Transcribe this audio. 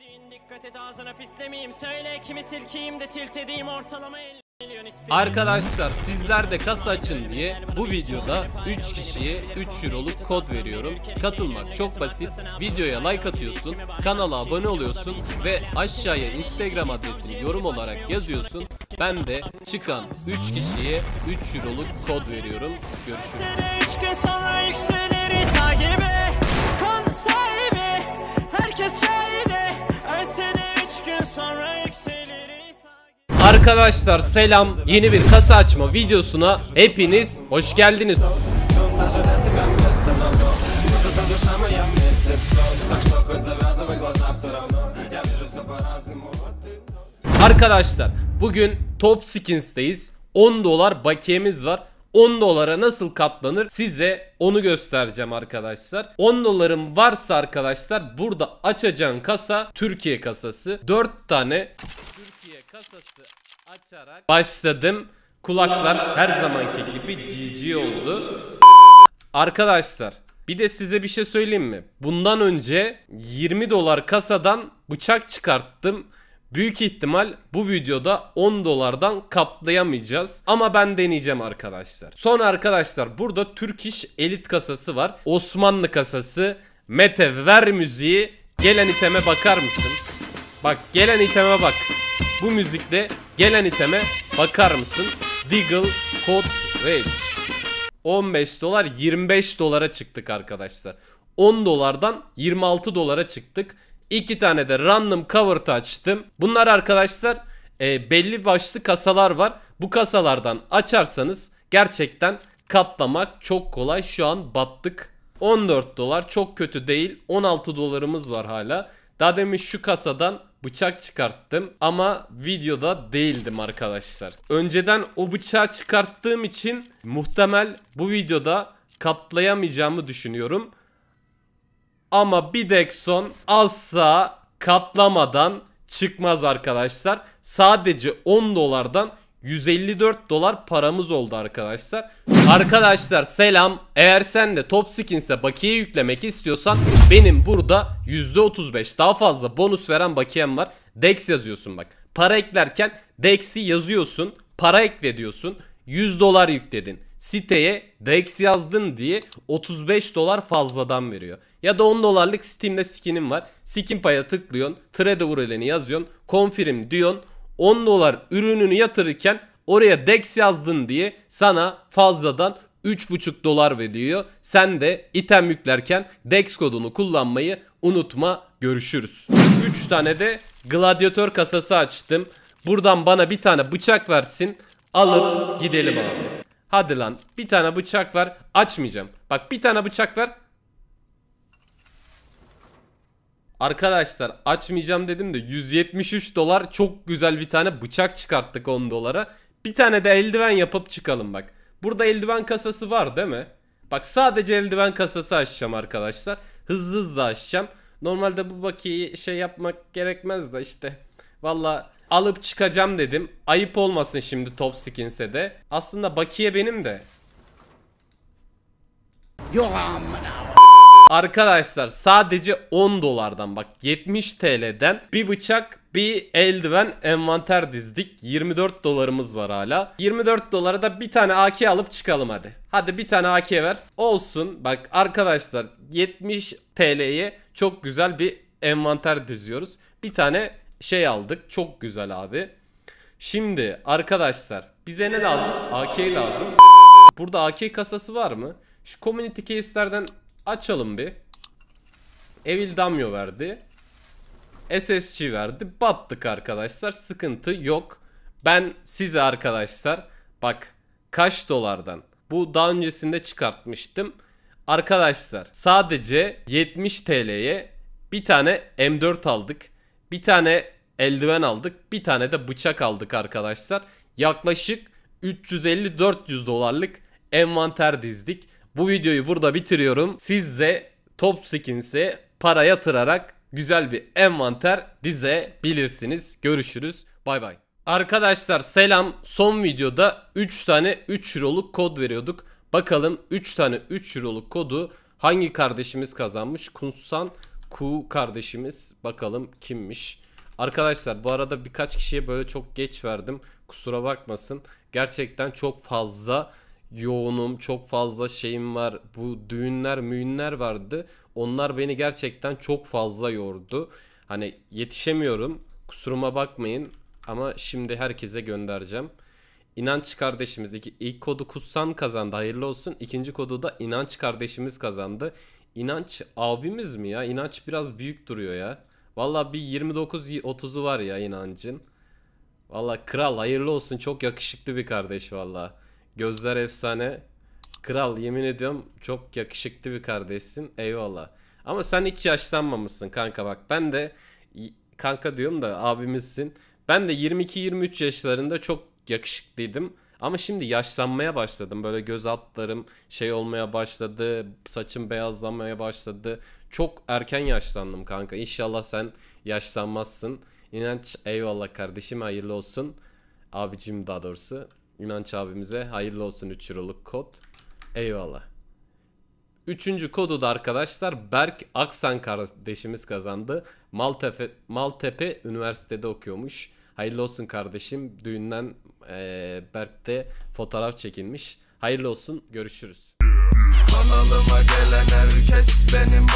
dediğin dikkat et ağzına pislemeyeyim söyle kimi silkeyim de tilt edeyim ortalama 50 milyon isteyeyim. Arkadaşlar sizler de kasa açın diye bu videoda 3 kişiye 3 euroluk kod veriyorum. Katılmak çok basit. Videoya like atıyorsun, kanala abone oluyorsun ve aşağıya Instagram adresini yorum olarak yazıyorsun. Ben de çıkan 3 kişiye 3 euroluk kod veriyorum. Görüşürüz. Arkadaşlar selam yeni bir kasa açma videosuna hepiniz hoş geldiniz. Arkadaşlar bugün Top Skins'teyiz. 10 dolar bakiyemiz var. 10 dolara nasıl katlanır size onu göstereceğim arkadaşlar. 10 dolarım varsa arkadaşlar burada açacağın kasa Türkiye kasası. 4 tane Türkiye kasası açarak başladım. Kulaklar her zamanki gibi cici oldu. Arkadaşlar bir de size bir şey söyleyeyim mi? Bundan önce 20 dolar kasadan bıçak çıkarttım. Büyük ihtimal bu videoda 10 dolardan katlayamayacağız. Ama ben deneyeceğim arkadaşlar. Son arkadaşlar burada Türk İş Elit kasası var. Osmanlı kasası. Mete ver müziği. Gelen iteme bakar mısın? Bak gelen iteme bak. Bu müzikte gelen iteme bakar mısın? Diggle Code Rage. 15 dolar 25 dolara çıktık arkadaşlar. 10 dolardan 26 dolara çıktık. İki tane de random cover açtım. Bunlar arkadaşlar e, belli başlı kasalar var. Bu kasalardan açarsanız gerçekten katlamak çok kolay. Şu an battık. 14 dolar çok kötü değil. 16 dolarımız var hala. Daha demin şu kasadan bıçak çıkarttım ama videoda değildim arkadaşlar. Önceden o bıçağı çıkarttığım için muhtemel bu videoda katlayamayacağımı düşünüyorum. Ama bir Dexon asla katlamadan çıkmaz arkadaşlar. Sadece 10 dolardan 154 dolar paramız oldu arkadaşlar. Arkadaşlar selam. Eğer sen de Top Skins'e bakiye yüklemek istiyorsan benim burada %35 daha fazla bonus veren bakiyem var. Dex yazıyorsun bak. Para eklerken Dex'i yazıyorsun. Para ekle diyorsun. 100 dolar yükledin. Siteye Dex yazdın diye 35 dolar fazladan veriyor. Ya da 10 dolarlık Steam'de skinim var. Skin paya tıklıyorsun. Trade URL'ini yazıyorsun. Confirm diyorsun. 10 dolar ürününü yatırırken oraya DEX yazdın diye sana fazladan 3,5 dolar veriyor. Sen de item yüklerken DEX kodunu kullanmayı unutma. Görüşürüz. 3 tane de gladyatör kasası açtım. Buradan bana bir tane bıçak versin. Alıp gidelim abi. Hadi lan bir tane bıçak ver. Açmayacağım. Bak bir tane bıçak ver. Arkadaşlar açmayacağım dedim de 173 dolar çok güzel bir tane bıçak çıkarttık 10 dolara. Bir tane de eldiven yapıp çıkalım bak. Burada eldiven kasası var değil mi? Bak sadece eldiven kasası açacağım arkadaşlar. Hızlı hızlı açacağım. Normalde bu bakiyi şey yapmak gerekmez de işte. Valla alıp çıkacağım dedim. Ayıp olmasın şimdi top skinse de. Aslında bakiye benim de. Yok amına. Arkadaşlar sadece 10 dolardan bak 70 TL'den bir bıçak bir eldiven envanter dizdik. 24 dolarımız var hala. 24 dolara da bir tane AK alıp çıkalım hadi. Hadi bir tane AK ver. Olsun bak arkadaşlar 70 TL'ye çok güzel bir envanter diziyoruz. Bir tane şey aldık. Çok güzel abi. Şimdi arkadaşlar bize ne lazım? AK lazım. Burada AK kasası var mı? Şu community case'lerden Açalım bir. Evil Damyo verdi. SSC verdi. Battık arkadaşlar. Sıkıntı yok. Ben size arkadaşlar bak kaç dolardan bu daha öncesinde çıkartmıştım. Arkadaşlar sadece 70 TL'ye bir tane M4 aldık. Bir tane eldiven aldık. Bir tane de bıçak aldık arkadaşlar. Yaklaşık 350-400 dolarlık envanter dizdik. Bu videoyu burada bitiriyorum. Siz de Top Skins'e para yatırarak güzel bir envanter dizebilirsiniz. Görüşürüz. Bay bay. Arkadaşlar selam. Son videoda 3 tane 3 Euro'luk kod veriyorduk. Bakalım 3 tane 3 Euro'luk kodu hangi kardeşimiz kazanmış? Kunsan Ku kardeşimiz. Bakalım kimmiş? Arkadaşlar bu arada birkaç kişiye böyle çok geç verdim. Kusura bakmasın. Gerçekten çok fazla yoğunum, çok fazla şeyim var. Bu düğünler, müğünler vardı. Onlar beni gerçekten çok fazla yordu. Hani yetişemiyorum. Kusuruma bakmayın ama şimdi herkese göndereceğim. İnanç kardeşimiz iki, ilk kodu Kutsan kazandı hayırlı olsun. İkinci kodu da İnanç kardeşimiz kazandı. İnanç abimiz mi ya? İnanç biraz büyük duruyor ya. Valla bir 29-30'u var ya inancın. Valla kral hayırlı olsun çok yakışıklı bir kardeş valla. Gözler efsane. Kral yemin ediyorum çok yakışıklı bir kardeşsin. Eyvallah. Ama sen hiç yaşlanmamışsın kanka bak. Ben de kanka diyorum da abimizsin. Ben de 22-23 yaşlarında çok yakışıklıydım. Ama şimdi yaşlanmaya başladım. Böyle göz altlarım şey olmaya başladı. Saçım beyazlanmaya başladı. Çok erken yaşlandım kanka. İnşallah sen yaşlanmazsın. İnanç eyvallah kardeşim hayırlı olsun. Abicim daha doğrusu. İnanç abimize hayırlı olsun 3 Euro'luk kod. Eyvallah. Üçüncü kodu da arkadaşlar Berk Aksan kardeşimiz kazandı. Maltepe, Maltepe Üniversitede okuyormuş. Hayırlı olsun kardeşim. Düğünden e, Berk'te fotoğraf çekilmiş. Hayırlı olsun. Görüşürüz. Kanalıma gelen herkes benim